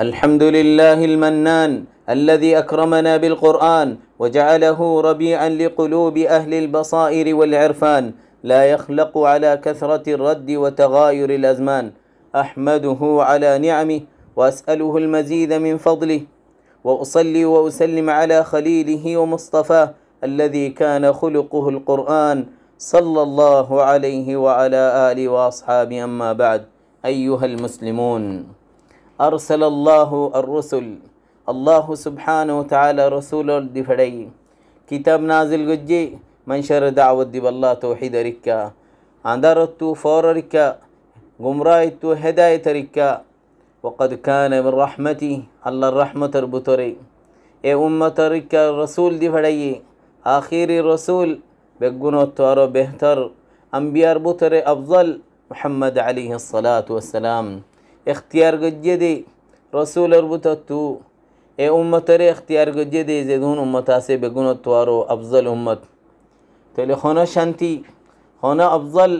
الحمد لله المنان الذي أكرمنا بالقرآن وجعله ربيعا لقلوب أهل البصائر والعرفان لا يخلق على كثرة الرد وتغاير الأزمان أحمده على نعمه وأسأله المزيد من فضله وأصلي وأسلم على خليله ومصطفاه الذي كان خلقه القرآن صلى الله عليه وعلى آله وأصحابه أما بعد أيها المسلمون أرسل الله الرسل الله سبحانه وتعالى رسول دفدي كتاب نازل قجي منشر دعوة دي بالله توحيد ركا عندرتو فور ركا تو هداية ركا وقد كان من رحمتي الله الرحمة البطري اي أمة ركا الرسول دفدي آخير الرسول بقنو التوار بهتر أنبيار بطري أفضل محمد عليه الصلاة والسلام اختيار قجدي رسول اربطتو اي امتري اختيار قجدي زيدون امتاسي بقون التوارو افضل امت تلي خونا شانتي خونا افضل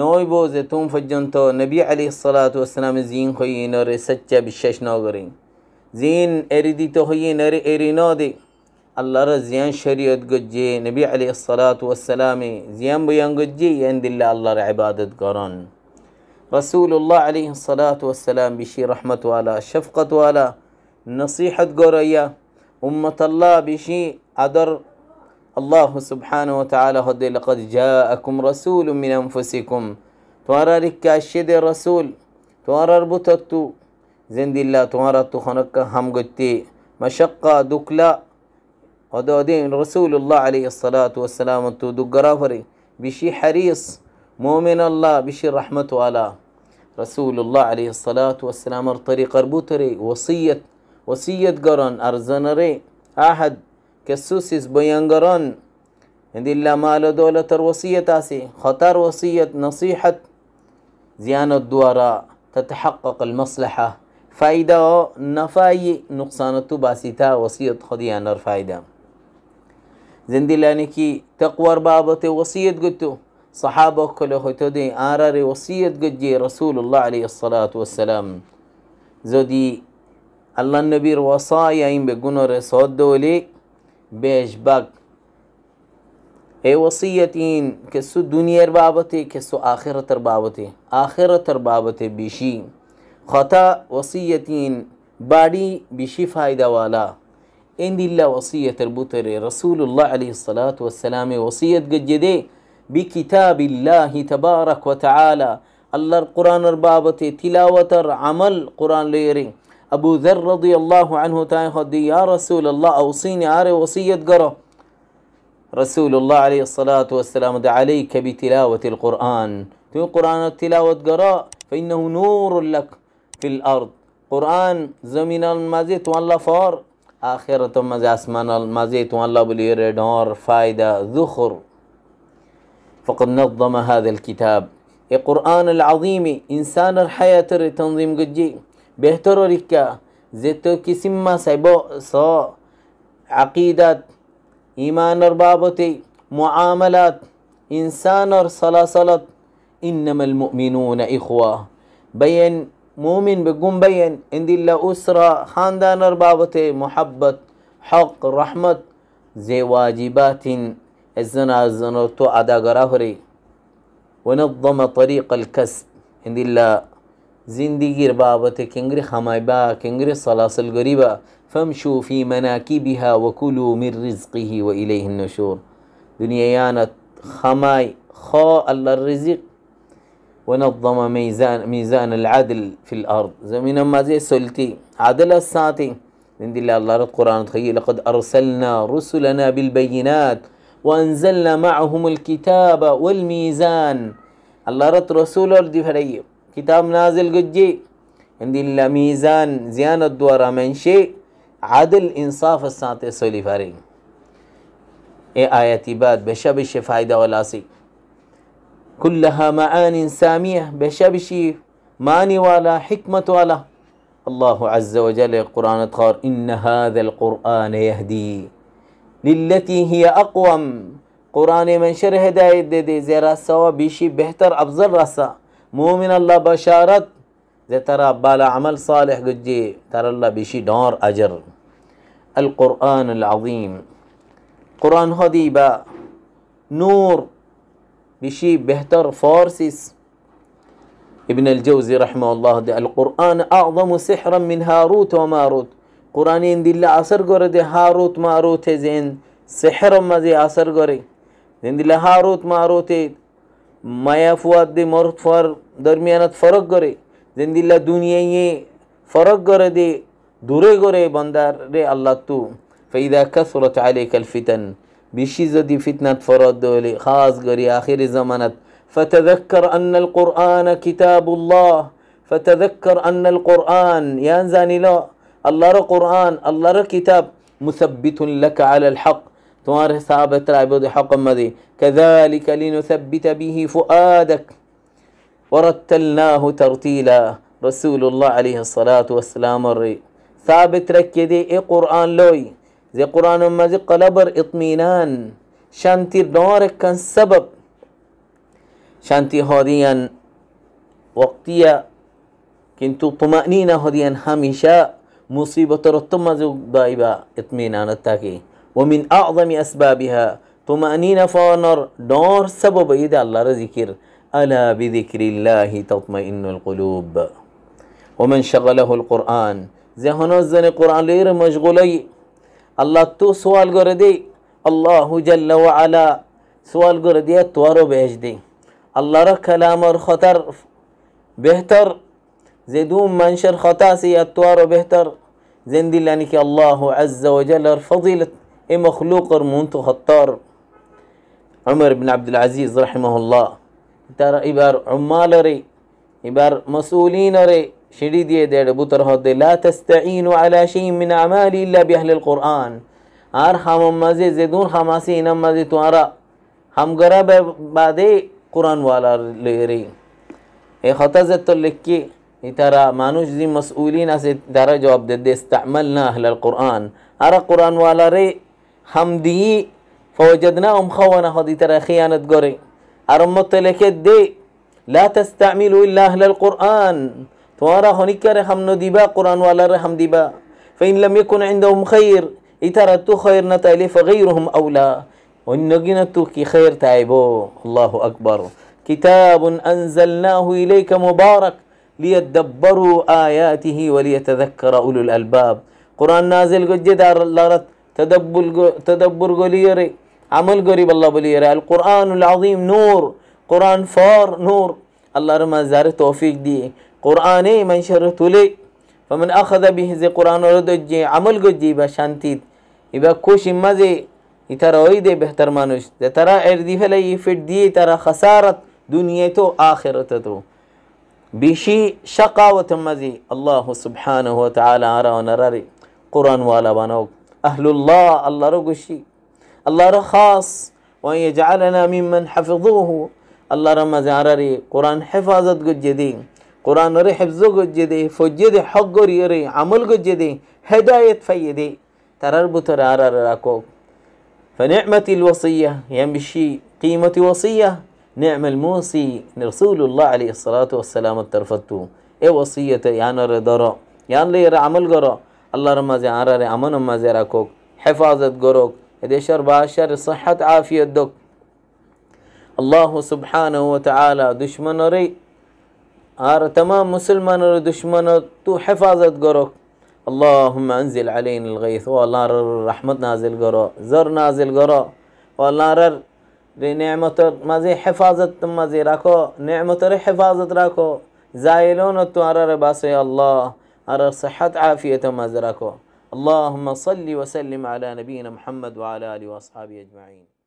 نوي بوزي توم فجنتو نبي عليه الصلاة والسلام زين خوي نوري سچا بالشش نوغرين زين اردي توهي نوري ارينو دي الله رزيان شريعت قجي نبي عليه الصلاة والسلام زيان بيان قجي يند الله الله عبادت قران رسول الله عليه الصلاة والسلام بشي رحمة والا شفقة والا نصيحة قرية أمة الله بشي أدر الله سبحانه وتعالى هدي لقد جاءكم رسول من أنفسكم توارا ركا ركاشد الرسول توارا ربطتو زند الله توارا تخنك هم قتي مشقة دكلا ودودين رسول الله عليه الصلاة والسلام تو دقرافري بشي حريص مومن الله بشي رحمة على رسول الله عليه الصلاة والسلام طريق أربوتري وصية وصية قرن أرزنري أحد كسوسيس بيان قرن إن دي الله مال دولة الوصية تاسي خطر وصية نصيحة زيانة دوارا تتحقق المصلحة فايدة نفاي نقصان باسيتا وصية خديان الفايدة زندلاني تقوى بابته وصية قلتو صحابه کله هتودی آراری وصیت گجی رسول الله علیه الصلاة والسلام زودی الله نبیر وصایا این به گنو رساد دولی بیش بگ ای وصیت این کسو دنیار بابته کسو آخرتر بابته آخرتر خطا وصیت این باڑی بیشی فایده والا این دیلا وصیت ربوتر رسول الله علیه الصلاة والسلام وصیت گجده بكتاب الله تبارك وتعالى الله القرآن বাবতে تلاوة عمل قرآن ليري أبو ذر رضي الله عنه তাই يا رسول الله আল্লাহ ওসিন آري ওসিয়ত গরো رسول الله عليه الصلاة والسلام عليك بتلاوة القرآن تو قرآن التلاوة قراء فإنه نور لك في الأرض قرآن زمن المزید والله فار آخرة مزید آسمان المزید والله بليري نور فايدة ذخر فقد نظم هذا الكتاب القرآن العظيم إنسان الحياة تنظيم قجي بهتر ركا زيتو كسما سيبو سو عقيدات إيمان ربابتي معاملات إنسان صلاصلت إنما المؤمنون إخوة بين مؤمن بقوم بين دي الله أسرة خاندان ربابتي محبة حق رحمة زي واجبات الزنا الزنرتو عدا غراهري ونظم طريق الكسب عند الله زندگی بابت کنگری با کنگری سلاسل گریبا فامشوا في مناكبها وكلوا من رزقه وإليه النشور دنيانا خماي خاء الرزق ونظم ميزان ميزان العدل في الأرض زمين ما زي سلتي عدل الساتي من الله الله القرآن تخيل لقد أرسلنا رسلنا بالبينات وانزلنا معهم الكتاب والميزان الله رت رسول دي فري كتاب نازل قجي عند الله ميزان زيان الدوار من شيء عدل انصاف السات سولي فري اي آياتي بعد بشبش فايدة ولاسي كلها معان سامية بشبش ماني ولا حكمة ولا الله عز وجل القرآن تخار إن هذا القرآن يهدي للتي هي أقوم قرآن من شر هدايت دے دے زیرا سوا بیشی بہتر افضل رسا مومن الله بشارت زي ترى بالا عمل صالح جي ترى الله بيشي دار اجر القرآن العظيم قرآن هدي با نور بشي بهتر فارسيس ابن الجوزي رحمه الله دي القرآن اعظم سحرا من هاروت وماروت কোরআন দিল্লা আসর করে দে হারুত মারুতে জেন সেহের মাঝে আসর করে জেন দিল্লা হারুত মারুতে মায়া ফুয়াদ দে মরত ফর দরমিয়ানত ফরক করে জেন দিল্লা দুনিয়া ইয়ে ফরক করে দে দূরে করে বন্দার রে আল্লাহ তু فإذا كثرت عليك الفتن বেশি যদি ফিতনাত ফরদ দলে খাস গরি আখির জামানত فتذكر أن القرآن كتاب الله فتذكر أن القرآن ينزل له الله رو قرآن الله رو كتاب مثبت لك على الحق توار حساب ترى حق مدي كذلك لنثبت به فؤادك ورتلناه ترتيلا رسول الله عليه الصلاة والسلام الرئي ثابت رك دي اي قرآن لوي زي قرآن ما زي قلبر اطمينان شانتي دورك كان سبب شانتي هاديا وقتيا كنتو طمأنينة هاديا هميشا মুসিবতর তোমাজুক দাইবা ইতমিনান তাকি ওমিন আযমি আসবাবিহা তুমানিনা ফনর ডর সবব ইদ আল্লাহর জিকির আলা বিযিকরিল্লাহি তাতমাইন্নুল কুলুব ওমান শাগালাহুল কুরআন জেহনর জনে কোরআনের মশগুলাই আল্লাহ তো সোয়াল করে দেই আল্লাহু জাল্লা ওয়া আলা সোয়াল করে দিয়া তোয়ারও বেশ দেই আল্লাহর কালামর খতার বেহতর زيدون منشر خطاسي التوارو بهتر زندي لانك الله عز وجل فضيلة اي مخلوق منتو خطار عمر بن عبد العزيز رحمه الله ترى إبار عمال ري إبار مسؤولين ري شديد يدير بوتر لا تستعين على شيء من اعمالي إلا بأهل القرآن ارحم خام مزي زيدون خماسي انما زي توارا هم قرابة بعد قرآن والا ليري اي خطا زد ترى مانوش زي مسؤولين اسي دارا جواب دد استعملنا اهل القرآن ارى قرآن والا ري حمدي فوجدناهم خوانا خدي ترى خيانة قري ارمت لكت دي لا تستعملوا الا اهل القرآن توارا هنيك رحم نديبا قرآن والا رحم ديبا فإن لم يكن عندهم خير إترتو خير نتالي فغيرهم أولى وإن كي خير تايبو الله أكبر كتاب أنزلناه إليك مبارك ليدبروا آياته وليتذكر أولو الألباب قرآن نازل قد جدار لارت تدبر تدبر قليري عمل قريب الله بليري القرآن العظيم نور قرآن فار نور الله رما زار توفيق دي قرآني من شرته لي فمن أخذ به زي قرآن ردجي عمل قجي بشانتيد يبقى كوش ما زي يتروي دي بهتر مانوش ده ترى اردي فلي فدي ترى خسارة دنيته آخرته بشي شقاوة مزي الله سبحانه وتعالى أرى ونرى قرآن والا بانوك أهل الله الله رقشي الله رخاص وأن يجعلنا ممن حفظوه الله رمز عرري قرآن حفاظت جدي قرآن ري حفظه جدي فجد حق ري عمل جدي هداية فيدي ترربط عرر راكوك فنعمة الوصية يمشي يعني قيمة وصية نعم الموصي رسول الله عليه الصلاة والسلام ترفتو এ يان ইয়ানরে عمل ইয়ানলে الله رمز يعرى আল্লাহর মাঝে আরারে كوك মাঝে রাখোক হেফাজত شر باشر صحة عافية دوك الله سبحانه وتعالى دشمن ري آر تمام مسلمان ري دشمن تو হেফাজত গরক اللهم انزل علينا الغيث والله الرحمة نازل قرأ زر نازل قرأ والله ری نعمت مزی حفاظت মাঝে مزی رکو نعمت ری حفاظت رکو زائلون تو التوارر باسي الله أرى صحة مزی رکو اللهم صل وسلم على نبينا محمد وعلى آله وأصحابه أجمعين